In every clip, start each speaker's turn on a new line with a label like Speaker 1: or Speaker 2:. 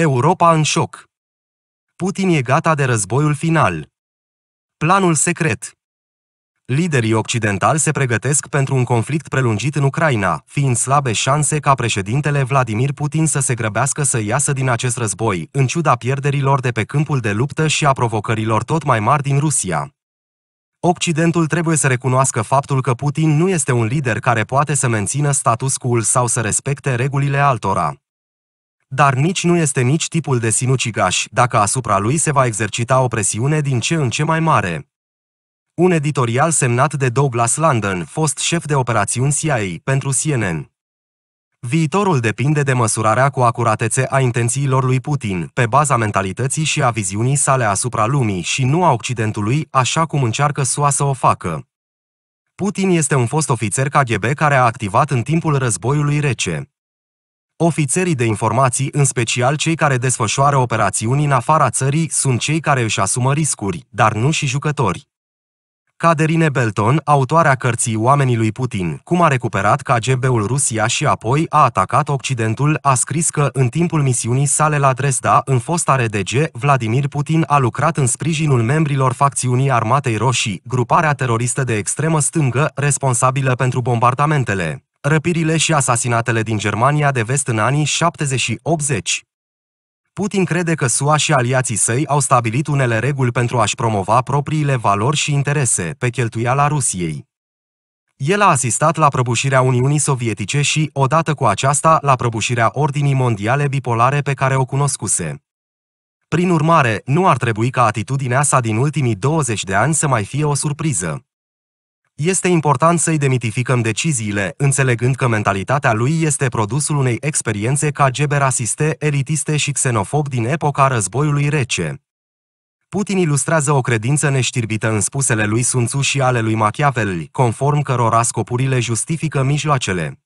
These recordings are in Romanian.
Speaker 1: Europa în șoc. Putin e gata de războiul final. Planul secret. Liderii occidentali se pregătesc pentru un conflict prelungit în Ucraina, fiind slabe șanse ca președintele Vladimir Putin să se grăbească să iasă din acest război, în ciuda pierderilor de pe câmpul de luptă și a provocărilor tot mai mari din Rusia. Occidentul trebuie să recunoască faptul că Putin nu este un lider care poate să mențină status quo sau să respecte regulile altora. Dar nici nu este nici tipul de sinucigaș, dacă asupra lui se va exercita o presiune din ce în ce mai mare. Un editorial semnat de Douglas London, fost șef de operațiuni CIA pentru CNN. Viitorul depinde de măsurarea cu acuratețe a intențiilor lui Putin, pe baza mentalității și a viziunii sale asupra lumii și nu a Occidentului, așa cum încearcă SUA să o facă. Putin este un fost ofițer KGB care a activat în timpul războiului rece. Ofițerii de informații, în special cei care desfășoară operațiuni în afara țării, sunt cei care își asumă riscuri, dar nu și jucători. Caderine Belton, autoarea cărții Oamenii lui Putin, cum a recuperat KGB-ul Rusia și apoi a atacat Occidentul, a scris că în timpul misiunii sale la Dresda, în fosta RDG, Vladimir Putin a lucrat în sprijinul membrilor facțiunii Armatei Roșii, gruparea teroristă de extremă stângă, responsabilă pentru bombardamentele răpirile și asasinatele din Germania de vest în anii 70 80. Putin crede că SUA și aliații săi au stabilit unele reguli pentru a-și promova propriile valori și interese pe cheltuiala Rusiei. El a asistat la prăbușirea Uniunii Sovietice și, odată cu aceasta, la prăbușirea ordinii mondiale bipolare pe care o cunoscuse. Prin urmare, nu ar trebui ca atitudinea sa din ultimii 20 de ani să mai fie o surpriză. Este important să-i demitificăm deciziile, înțelegând că mentalitatea lui este produsul unei experiențe ca geberasiste, elitiste și xenofob din epoca războiului rece. Putin ilustrează o credință neștirbită în spusele lui Sun Tzu și ale lui Machiavelli, conform cărora scopurile justifică mijloacele.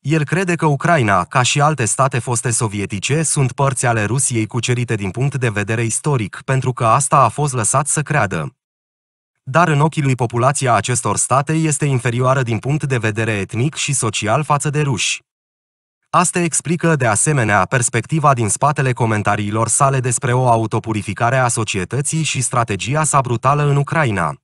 Speaker 1: El crede că Ucraina, ca și alte state foste sovietice, sunt părți ale Rusiei cucerite din punct de vedere istoric, pentru că asta a fost lăsat să creadă dar în ochii lui populația acestor state este inferioară din punct de vedere etnic și social față de ruși. Asta explică, de asemenea, perspectiva din spatele comentariilor sale despre o autopurificare a societății și strategia sa brutală în Ucraina.